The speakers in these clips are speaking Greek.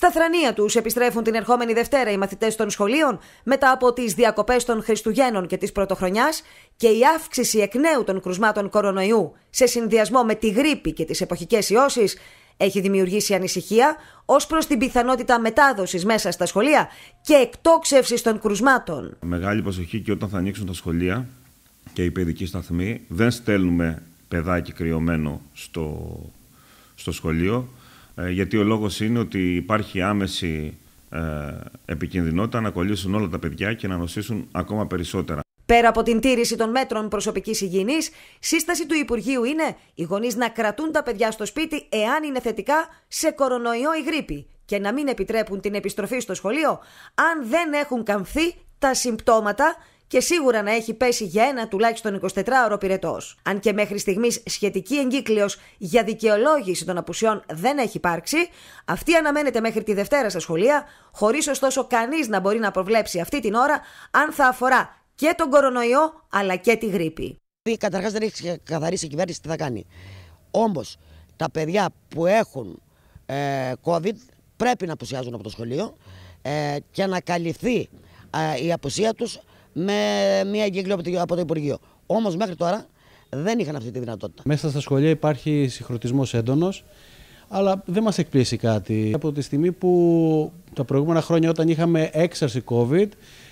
Στα θρανία τους επιστρέφουν την ερχόμενη Δευτέρα οι μαθητές των σχολείων μετά από τις διακοπές των Χριστουγέννων και της Πρωτοχρονιάς και η αύξηση εκ νέου των κρουσμάτων κορονοϊού σε συνδυασμό με τη γρήπη και τις εποχικές ιώσεις έχει δημιουργήσει ανησυχία ως προς την πιθανότητα μετάδοσης μέσα στα σχολεία και εκτόξευσης των κρουσμάτων. Μεγάλη προσοχή και όταν θα ανοίξουν τα σχολεία και οι παιδικοί σταθμοί, δεν στέλνουμε παιδάκι κρυωμένο στο, στο σχολείο. Ε, γιατί ο λόγος είναι ότι υπάρχει άμεση ε, επικινδυνότητα να κολλήσουν όλα τα παιδιά και να νοσήσουν ακόμα περισσότερα. Πέρα από την τήρηση των μέτρων προσωπικής υγιεινής, σύσταση του Υπουργείου είναι οι γονείς να κρατούν τα παιδιά στο σπίτι εάν είναι θετικά σε κορονοϊό ή γρήπη και να μην επιτρέπουν την επιστροφή στο σχολείο αν δεν έχουν καμφθεί τα συμπτώματα και σίγουρα να έχει πέσει για ένα τουλάχιστον 24ωρο πυρετός. Αν και μέχρι στιγμής σχετική εγκύκλειος για δικαιολόγηση των απουσιών δεν έχει υπάρξει, αυτή αναμένεται μέχρι τη Δευτέρα στα σχολεία, χωρίς ωστόσο κανείς να μπορεί να προβλέψει αυτή την ώρα αν θα αφορά και τον κορονοϊό αλλά και τη γρήπη. Καταρχάς δεν έχεις καθαρίσει η κυβέρνηση τι θα κάνει. Όμως τα παιδιά που έχουν ε, COVID πρέπει να απουσιάζουν από το σχολείο ε, και να καλυφθεί ε, η απουσία τους με μία εγκύκλιο από το Υπουργείο. Όμως μέχρι τώρα δεν είχαν αυτή τη δυνατότητα. Μέσα στα σχολεία υπάρχει συγχρονισμός έντονος, αλλά δεν μας εκπλήσει κάτι. Από τη στιγμή που τα προηγούμενα χρόνια, όταν είχαμε έξαρση COVID,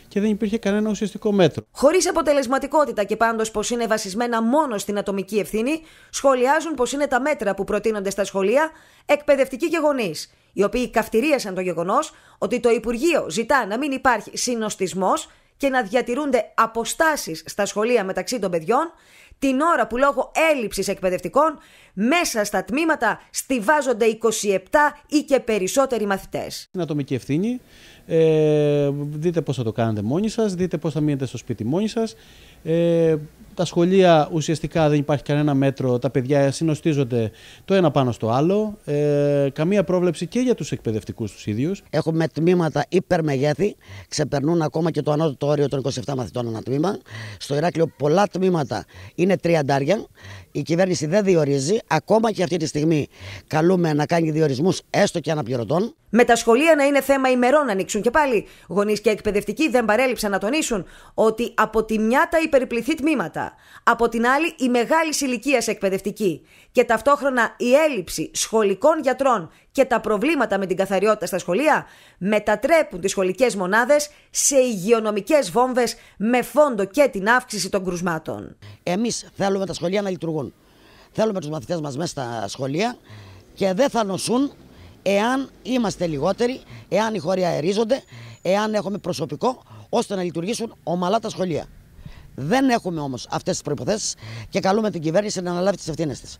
και δεν υπήρχε κανένα ουσιαστικό μέτρο. Χωρίς αποτελεσματικότητα και πάντως πως είναι βασισμένα μόνο στην ατομική ευθύνη, σχολιάζουν πως είναι τα μέτρα που προτείνονται στα σχολεία εκπαιδευτικοί και γονείς, οι οποίοι καυτηρίασαν το γεγονός ότι το Υπουργείο ζητά να μην υπάρχει συνοστισμός και να διατηρούνται αποστάσεις στα σχολεία μεταξύ των παιδιών την ώρα που λόγω έλλειψης εκπαιδευτικών μέσα στα τμήματα στηβάζονται 27 ή και περισσότεροι μαθητές. Στην ατομική ευθύνη ε, δείτε πώς θα το κάνετε μόνοι σας, δείτε πώς θα μείνετε στο σπίτι μόνοι σας. Ε, τα σχολεία ουσιαστικά δεν υπάρχει κανένα μέτρο, τα παιδιά συνοστίζονται το ένα πάνω στο άλλο. Ε, καμία πρόβλεψη και για τους εκπαιδευτικούς τους ίδιους. Έχουμε τμήματα υπερμεγέθη, ξεπερνούν ακόμα και το ανώτατο όριο των 27 μαθητών ένα τμήμα. Στο Ηράκλειο πολλά τμήματα είναι τριαντάρια η κυβέρνηση δεν διορίζει, ακόμα και αυτή τη στιγμή καλούμε να κάνει διορισμούς έστω και αναπληρωτών. Με τα σχολεία να είναι θέμα ημερών να ανοίξουν και πάλι. Γονείς και εκπαιδευτικοί δεν παρέλειψαν να τονίσουν ότι από τη μια τα υπερπληθεί τμήματα, από την άλλη η μεγάλη ηλικία εκπαιδευτική και ταυτόχρονα η έλλειψη σχολικών γιατρών και τα προβλήματα με την καθαριότητα στα σχολεία μετατρέπουν τις σχολικές μονάδες σε υγειονομικές βόμβες με φόντο και την αύξηση των κρουσμάτων. Εμείς θέλουμε τα σχολεία να λειτουργούν. Θέλουμε τους μαθητές μας μέσα στα σχολεία και δεν θα νοσούν εάν είμαστε λιγότεροι, εάν οι χώροι αερίζονται, εάν έχουμε προσωπικό, ώστε να λειτουργήσουν ομαλά τα σχολεία. Δεν έχουμε όμως αυτές τις προϋποθέσεις και καλούμε την κυβέρνηση να αναλάβει τις ευθύνες της.